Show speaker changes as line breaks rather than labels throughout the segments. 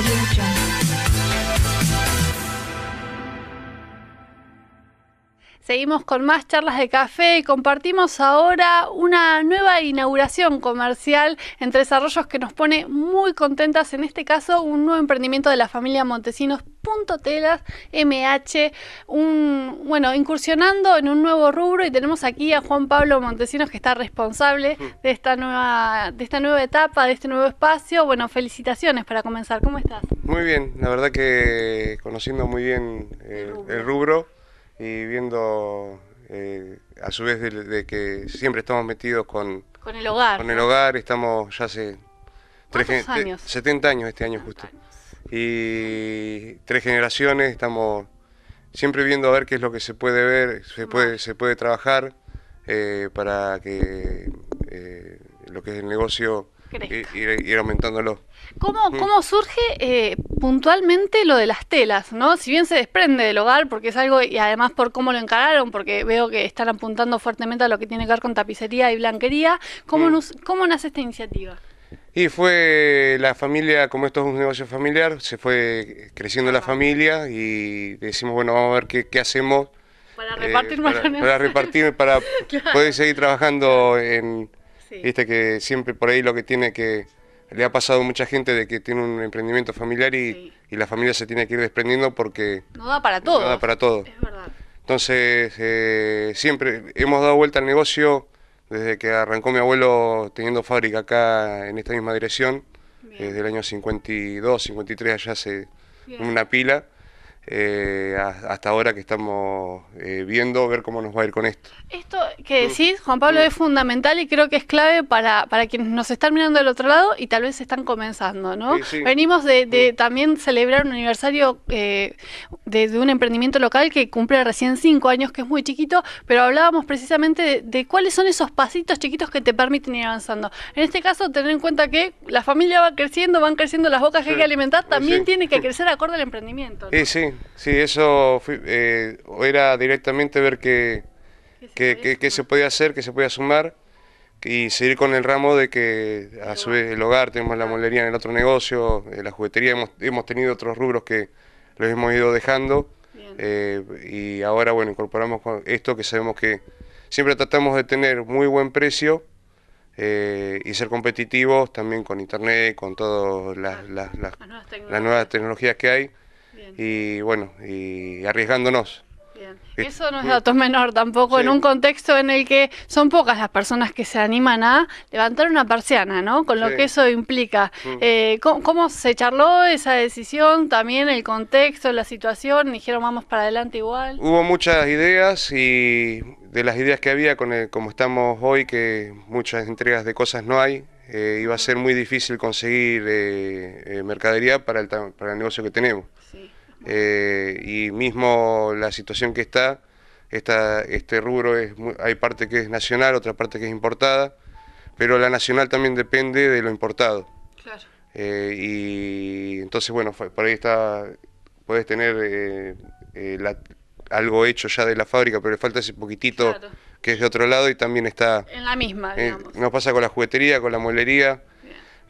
Audio Jungle. Seguimos con más charlas de café y compartimos ahora una nueva inauguración comercial entre desarrollos que nos pone muy contentas. En este caso, un nuevo emprendimiento de la familia Montesinos. Telas MH, un, bueno, incursionando en un nuevo rubro y tenemos aquí a Juan Pablo Montesinos que está responsable de esta nueva, de esta nueva etapa, de este nuevo espacio. Bueno, felicitaciones para comenzar. ¿Cómo estás?
Muy bien, la verdad que conociendo muy bien eh, el rubro y viendo eh, a su vez de, que siempre estamos metidos con, el hogar. Con el hogar, estamos ya hace 70 años este año justo. Y tres generaciones, estamos siempre viendo a ver qué es lo que se puede ver, se puede, se puede trabajar eh, para que eh, lo que es el negocio ir, ir, aumentándolo.
¿Cómo, mm. surge eh, puntualmente lo de las telas? ¿no? Si bien se desprende del hogar, porque es algo, y además por cómo lo encararon, porque veo que están apuntando fuertemente a lo que tiene que ver con tapicería y blanquería, ¿cómo, mm. nace esta iniciativa?
Y fue la familia, como esto es un negocio familiar, se fue creciendo la familia y decimos, bueno, vamos a ver qué, hacemos. Para eh, repartir para, repartir, para poder seguir trabajando en, Viste que siempre por ahí lo que tiene que... Le ha pasado a mucha gente de que tiene un emprendimiento familiar y, la familia se tiene que ir desprendiendo porque... No da para todo. No para todo. Entonces, eh, siempre hemos dado vuelta al negocio desde que arrancó mi abuelo teniendo fábrica acá en esta misma dirección, desde el año 52, 53 allá hace una pila eh, hasta ahora que estamos eh, viendo, ver cómo nos va a ir con esto.
Esto que decís, Juan Pablo, es fundamental y creo que es clave para, para quienes nos están mirando del otro lado y tal vez están comenzando, ¿no? Venimos de, de, también celebrar un aniversario eh, de, un emprendimiento local que cumple recién cinco años, que es muy chiquito, pero hablábamos precisamente de, cuáles son esos pasitos chiquitos que te permiten ir avanzando. En este caso, tener en cuenta que la familia va creciendo, van creciendo las bocas que hay que alimentar, también tiene que crecer acorde al emprendimiento.
¿no? sí, Sí, eso eh, era directamente ver qué, se podía hacer, qué se podía sumar y seguir con el ramo de que a su vez el hogar, tenemos la ah. molería en el otro negocio, eh, la juguetería, hemos, tenido otros rubros que los hemos ido dejando eh, y ahora bueno, incorporamos con esto que sabemos que siempre tratamos de tener muy buen precio y ser competitivos también con internet, con todas las ah, nuevas tecnologías que hay y bueno, y arriesgándonos. Bien. Eh, eso no es dato
menor tampoco, en un contexto en el que son pocas las personas que se animan a levantar una persiana, ¿no? Con lo que eso implica. Mm. Eh, ¿cómo, se charló esa decisión? También el contexto, la situación, dijeron vamos para adelante igual.
Hubo muchas ideas y de las ideas que había, con como estamos hoy, que muchas entregas de cosas no hay, eh, iba a ser muy difícil conseguir eh, eh, mercadería para el, para el negocio que tenemos. y mismo la situación que está, este rubro, es hay parte que es nacional, otra parte que es importada, pero la nacional también depende de lo importado. Claro. y entonces, bueno, por ahí está, puedes tener la algo hecho ya de la fábrica, pero le falta ese poquitito que es de otro lado y también está... En
la misma, eh,
digamos. nos pasa con la juguetería, con la molería.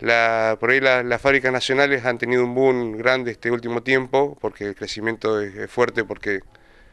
La, por ahí las fábricas nacionales han tenido un boom grande este último tiempo, porque el crecimiento es, fuerte, porque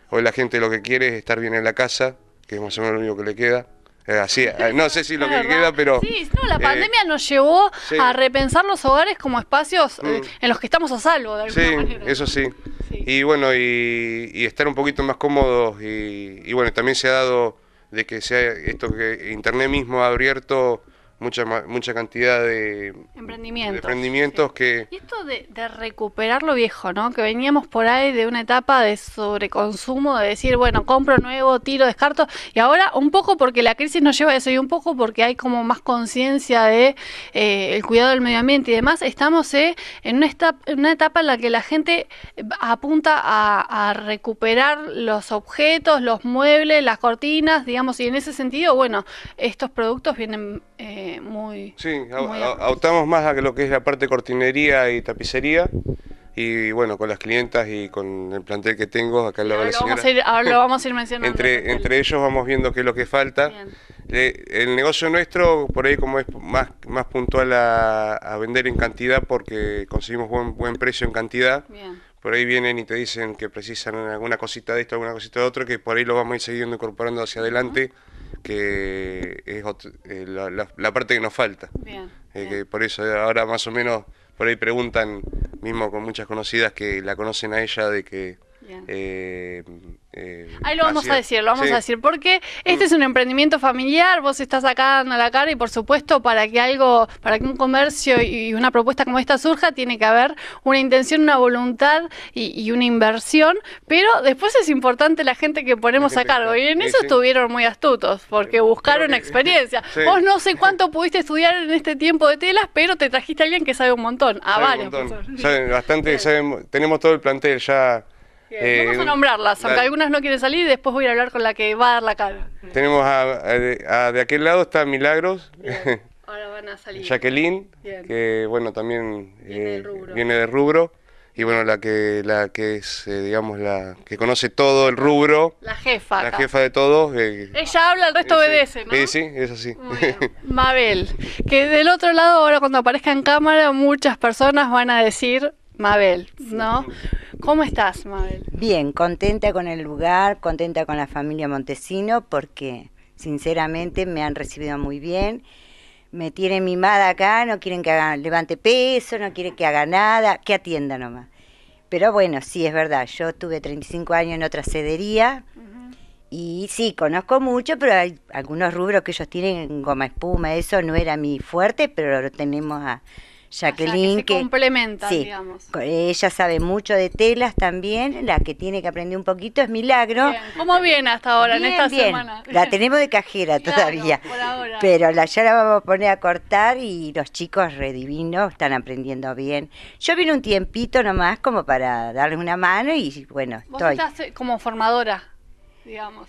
hoy la gente lo que quiere es estar bien en la casa, que es más o menos lo único que le queda. Eh, así, eh, no sé si lo que le queda, pero... Sí,
no, la pandemia nos llevó a repensar los hogares como espacios mm. en los que estamos a salvo, de alguna
sí, Eso sí. Y bueno, y, estar un poquito más cómodos. Y, y bueno, también se ha dado de que sea esto que Internet mismo ha abierto mucha, mucha cantidad de
emprendimientos, que... Y esto de, recuperar lo viejo, ¿no? Que veníamos por ahí de una etapa de sobreconsumo, de decir, bueno, compro nuevo, tiro, descarto, y ahora un poco porque la crisis nos lleva a eso y un poco porque hay como más conciencia de eh, el cuidado del medio ambiente y demás, estamos eh, en una etapa, una etapa en la que la gente eh, apunta a, recuperar los objetos, los muebles, las cortinas, digamos, y en ese sentido, bueno, estos productos vienen muy...
Sí, autamos más a lo que es la parte de cortinería y tapicería. Y bueno, con las clientas y con el plantel que tengo, acá al la señora.
Vamos lo vamos a ir mencionando.
entre, entre ellos vamos viendo qué es lo que falta. el negocio nuestro, por ahí como es más, más puntual a, a vender en cantidad porque conseguimos buen, buen precio en cantidad. por ahí vienen y te dicen que precisan alguna cosita de esto, alguna cosita de otro, que por ahí lo vamos a ir siguiendo incorporando hacia adelante que es eh, la, parte que nos falta. Bien, eh, por eso eh, ahora más o menos, por ahí preguntan, mismo con muchas conocidas que la conocen a ella, de que eh, eh, Ahí lo vamos a decir, lo vamos a decir,
porque este es mm. un emprendimiento familiar, vos estás acá dando la cara y por supuesto para que algo, para que un comercio y una propuesta como esta surja, tiene que haber una intención, una voluntad y, una inversión, pero después es importante la gente que ponemos a cargo y en eso estuvieron muy astutos, porque buscaron experiencia. Vos no sé cuánto pudiste estudiar en este tiempo de telas, pero te trajiste a alguien que sabe un montón, a varios.
bastante, saben, tenemos todo el plantel ya. Vamos a eh, nombrarlas, aunque
algunas no quieren salir, después voy a hablar con la que va a dar la cara.
Tenemos a, de aquel lado está Milagros. Ahora van a salir. Jacqueline, que bueno, también viene, eh, rubro. Y bueno, la que, la que es, eh, digamos, la que conoce todo el rubro. La jefa. La jefa de todos. Eh,
Ella habla, el resto obedece, ¿no?
Sí, sí, es así.
Mabel, que del otro lado, ahora cuando aparezca en cámara, muchas personas van a decir Mabel, ¿no? ¿Cómo estás, Mabel? Bien, contenta
con el lugar, contenta con la familia Montesino, porque sinceramente me han recibido muy bien. Me tienen mimada acá, no quieren que haga, levante peso, no quieren que haga nada, que atienda nomás. Pero bueno, sí, es verdad, yo tuve 35 años en otra cedería y sí, conozco mucho, pero hay algunos rubros que ellos tienen, goma espuma, eso no era mi fuerte, pero lo tenemos a, Jacqueline. que, complementa, digamos. Ella sabe mucho de telas también, la que tiene que aprender un poquito es Milagro.
¿Cómo viene hasta ahora en esta bien. semana? La
tenemos de cajera todavía. Pero la, ya la vamos a poner a cortar y los chicos redivinos están aprendiendo bien. Yo vine un tiempito nomás como para darle una mano y bueno, ¿Vos estoy. Estás
eh, como formadora, digamos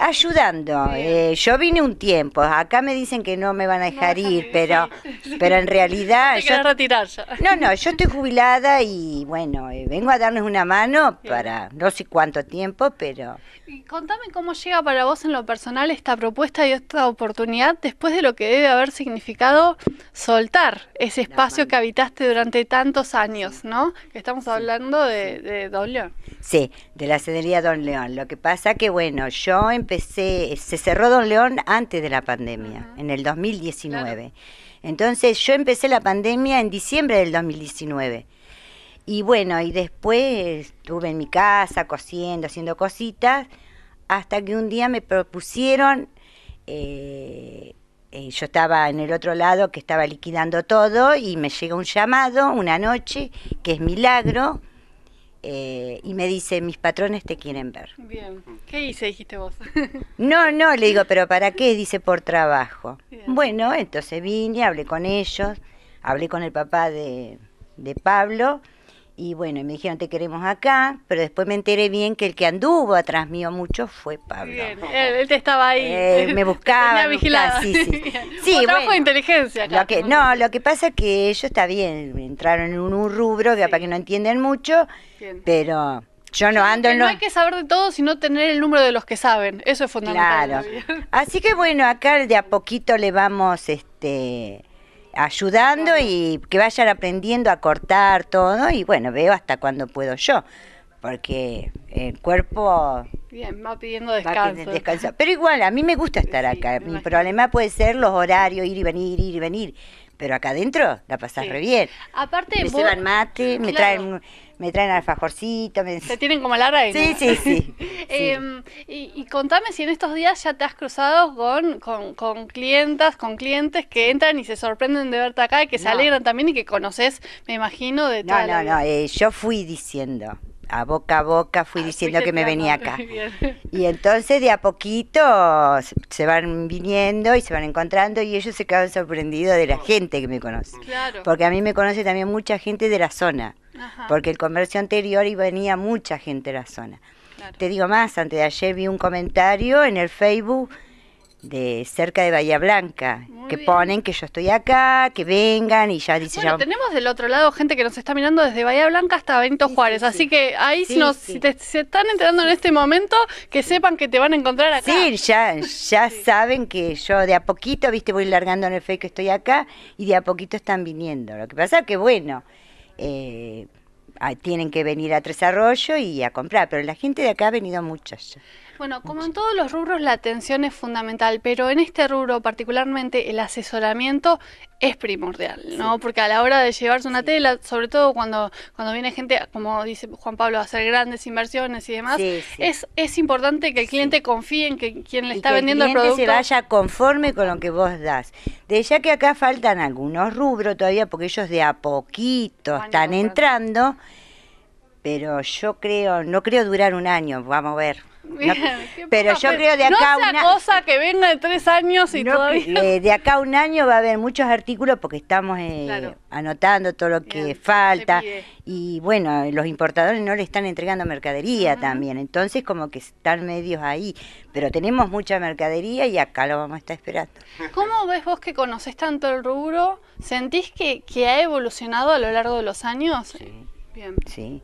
ayudando. Eh, yo vine un tiempo, acá me dicen que no me van a dejar ir, pero, pero en realidad... No, no, yo estoy jubilada y bueno, eh, vengo a darles una mano para no sé cuánto tiempo, pero...
contame cómo llega para vos en lo personal esta propuesta y esta oportunidad después de lo que debe haber significado soltar ese espacio que habitaste durante tantos años, ¿no? Que estamos hablando de, de Don León.
Sí, de la sedería Don León. Lo que pasa que bueno, yo empecé empecé, se cerró Don León antes de la pandemia, en el 2019. Entonces yo empecé la pandemia en diciembre del 2019. Y bueno, y después estuve en mi casa cosiendo, haciendo cositas, hasta que un día me propusieron, eh, eh, yo estaba en el otro lado que estaba liquidando todo y me llega un llamado una noche, que es milagro eh, y me dice, mis patrones te quieren ver.
Bien, ¿qué hice, dijiste vos?
no, no, le digo, pero ¿para qué? Dice, por trabajo. Bueno, entonces vine, hablé con ellos, hablé con el papá de, de Pablo y bueno, me dijeron, te queremos acá, pero después me enteré bien que el que anduvo atrás mío mucho fue Pablo.
él, te estaba ahí. Eh, me buscaba. Me Sí, sí. sí trabajo de inteligencia. Acá. que,
no, lo que pasa es que ellos, está bien, entraron en un, rubro que para que no entienden mucho, pero... Yo no ando en No hay que
saber de todo, sino tener el número de los que saben. Eso es fundamental. Claro. Así que bueno, acá de
a poquito le vamos este ayudando y que vayan aprendiendo a cortar todo y bueno, veo hasta cuándo puedo yo, porque el cuerpo...
Bien, va pidiendo descanso.
Pero igual, a mí me gusta estar acá. Mi problema puede ser los horarios, ir y venir, ir y venir pero acá adentro la pasás re bien.
Aparte, me llevan mate, me traen
me traen alfajorcito. Me... Se
tienen como la reina. Sí, sí, sí. Em, y, contame si en estos días ya te has cruzado con, con, clientas, con clientes que entran y se sorprenden de verte acá y que se alegran también y que conoces, me imagino, de No, no, no, eh,
yo fui diciendo, a boca a boca fui pues diciendo que me venía acá. Y entonces de a poquito se van viniendo y se van encontrando y ellos se quedan sorprendidos de la gente que me conoce. Porque a mí me conoce también mucha gente de la zona, porque el comercio anterior y venía mucha gente de la zona. Te digo más, antes de ayer vi un comentario en el Facebook de cerca de Bahía Blanca, que ponen que yo estoy acá, que vengan y ya dice bueno, ya...
tenemos del otro lado gente que nos está mirando desde Bahía Blanca hasta Benito Juárez, así que ahí si se están enterando en este momento, que sepan que te van a encontrar acá. Sí, ya ya saben que yo de
a poquito, viste, voy largando en el Facebook que estoy acá y de a poquito están viniendo. Lo que pasa que bueno, eh, ah, tienen que venir a Tres Arroyos y a comprar, pero la gente de acá ha venido muchas.
Bueno, como en todos los rubros la atención es fundamental, pero en este rubro particularmente el asesoramiento es primordial, ¿no? Porque a la hora de llevarse una tela, sobre todo cuando, cuando viene gente, como dice Juan Pablo, a hacer grandes inversiones y demás, Es, es importante que el cliente confíe en que quien le está vendiendo el, el, producto. se vaya
conforme con lo que vos das. De ya que acá faltan algunos rubros todavía, porque ellos de a poquito están entrando, pero yo creo, no creo durar un año, vamos a ver.
Pero yo creo de acá no una cosa que venga de tres años y eh,
de acá un año va a haber muchos artículos porque estamos eh, anotando todo lo que falta y bueno los importadores no le están entregando mercadería también entonces como que están medios ahí pero tenemos mucha mercadería y acá lo vamos a estar esperando.
¿Cómo ves vos que conoces tanto el rubro? ¿Sentís que, que ha evolucionado a lo largo de los años?
Bien. Sí.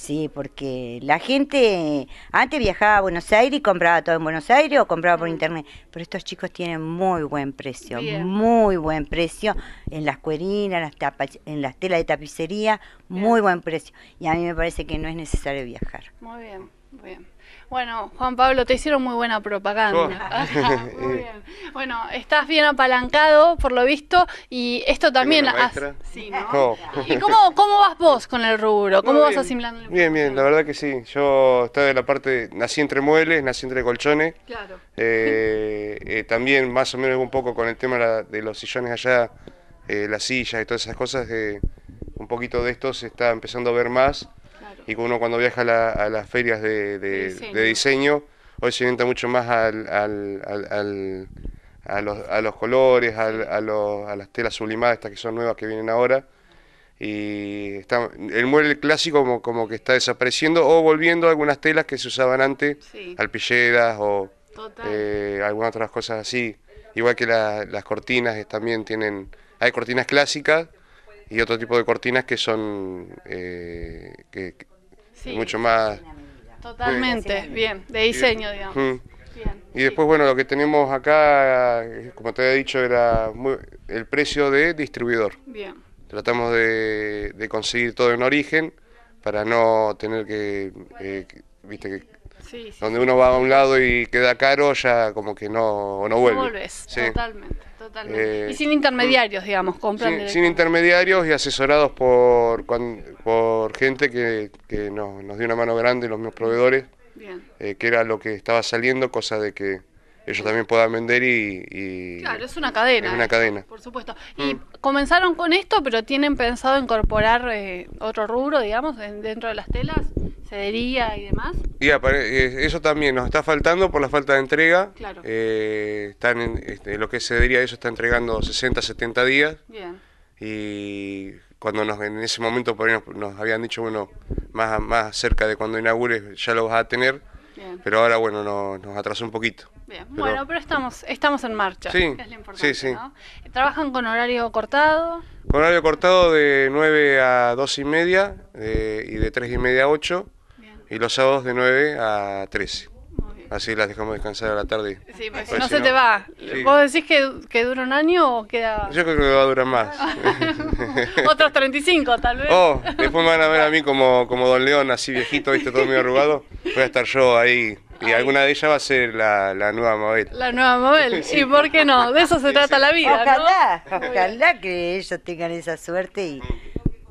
Sí, porque la gente antes viajaba a Buenos Aires y compraba todo en Buenos Aires o compraba por internet, pero estos chicos tienen muy buen precio, muy buen precio en las cuerinas, en las, en las telas de tapicería, muy buen precio. Y a mí me parece que no es necesario viajar.
Muy bien, muy bien. Bueno, Juan Pablo, te hicieron muy buena propaganda. muy bien. Bueno, estás bien apalancado, por lo visto, y esto también... ¿Y cómo, cómo, vas vos con el rubro? ¿Cómo vas asimilando?
Bien, bien, la verdad que sí. Yo estoy de la parte... Nací entre muebles, nací entre colchones. Claro. Eh, eh, también más o menos un poco con el tema de los sillones allá, eh, las sillas y todas esas cosas. un poquito de esto se está empezando a ver más y uno cuando viaja a, las ferias de, diseño. hoy se orienta mucho más a, los, colores, a, las telas sublimadas, estas que son nuevas que vienen ahora. Y el mueble clásico como, que está desapareciendo o volviendo algunas telas que se usaban antes, alpilleras o eh, algunas otras cosas así. Igual que las cortinas también tienen, hay cortinas clásicas y otro tipo de cortinas que son eh, que, mucho más...
Totalmente, bien, de diseño, digamos.
Y después, bueno, lo que tenemos acá, eh, como te había dicho, era muy, el precio de distribuidor. Bien. Tratamos de, de, conseguir todo en origen para no tener que, eh, viste que donde uno va a un lado y queda caro, ya como que no, no vuelve. vuelves,
totalmente.
Totalmente. Eh, y sin
intermediarios, mm, digamos, compran. Sin,
intermediarios y asesorados por, por gente que, nos, nos, dio una mano grande, los mismos proveedores, eh, que era lo que estaba saliendo, cosa de que ellos también puedan vender y... claro,
es una cadena. una cadena. Por supuesto. Y mm. comenzaron con esto, pero ¿tienen pensado incorporar eh, otro rubro, digamos, dentro de las telas? Cedería y demás.
Y eh, eso también nos está faltando por la falta de entrega. Eh, están en, este, lo que es cedería, ...eso está entregando 60, 70 días. Bien. Y cuando nos, en ese momento nos, habían dicho, bueno, más, más cerca de cuando inaugures ya lo vas a tener. Pero ahora, bueno, nos atrasó un poquito.
Bien. Bueno, pero estamos, estamos en marcha, es lo
importante,
¿Trabajan con horario cortado?
Con horario cortado de 9 a 2 y media eh, y de 3 y media a 8. Y los sábados de 9 a 13. Así las dejamos descansar a la tarde. Sí, pues, no se te va.
¿Vos decís que, dura un año o queda.?
Yo creo que va a durar más.
Otros 35, tal vez. Oh,
después me van a ver a mí como, como Don León, así viejito, ¿viste? Todo medio arrugado. Voy a estar yo ahí. Y alguna de ellas va a ser la, nueva Mabel.
La nueva Mabel. sí. ¿Y por qué no?
De eso se trata la vida. Ojalá, ¿no? ojalá que ellos tengan esa suerte. y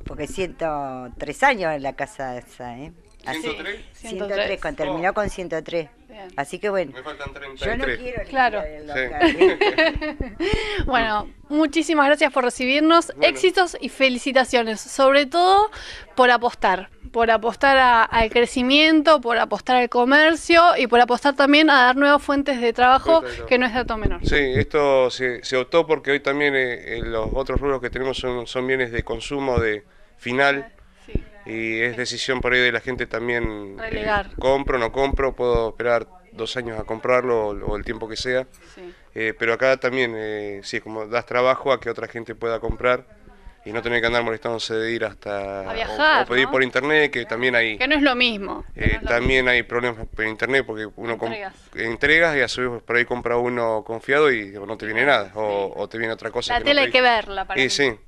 Porque siento tres años en la casa esa, ¿eh? 103. 103, terminó
con 103. Así que
bueno. Me faltan 33. Yo no quiero claro. ¿eh?
bueno, muchísimas gracias por recibirnos. Éxitos y felicitaciones, sobre todo por apostar, por apostar al crecimiento, por apostar al comercio y por apostar también a dar nuevas fuentes de trabajo que no es dato menor.
Sí, esto se, optó porque hoy también eh, eh, los otros rubros que tenemos son bienes de consumo de final y es decisión por ahí de la gente también. Eh, compro, no compro, puedo esperar dos años a comprarlo o, el tiempo que sea. Eh, pero acá también, eh, sí, como das trabajo a que otra gente pueda comprar y no tener que andar molestándose de ir hasta a viajar, o, pedir por internet que también hay que
no es lo mismo
eh, también hay problemas por internet porque uno entregas, entregas y a su vez por ahí compra uno confiado y no te viene nada o, te viene otra cosa la que tele hay que verla para sí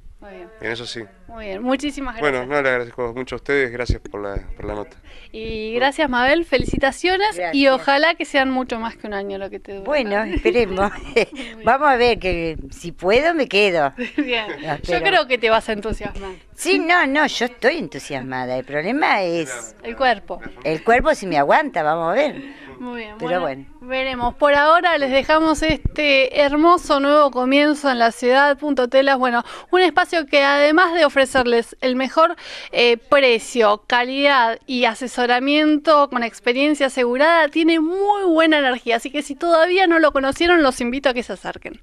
en eso sí.
Muy bien, muchísimas gracias.
Bueno, no, le agradezco mucho a ustedes, gracias por la, nota.
Y gracias Mabel, felicitaciones y ojalá que sean mucho más que un año lo que te duele. Bueno, esperemos. Vamos a
ver, que si puedo me quedo.
yo creo que te vas a entusiasmar. Sí, no,
no, yo estoy entusiasmada, el problema es... El cuerpo. El cuerpo si me aguanta, vamos a ver.
Muy bien, pero bueno, Veremos. Por ahora les dejamos este hermoso nuevo comienzo en la ciudad, Punto Telas. Bueno, un espacio que además de ofrecerles el mejor eh, precio, calidad y asesoramiento con experiencia asegurada, tiene muy buena energía. Así que si todavía no lo conocieron, los invito a que se acerquen.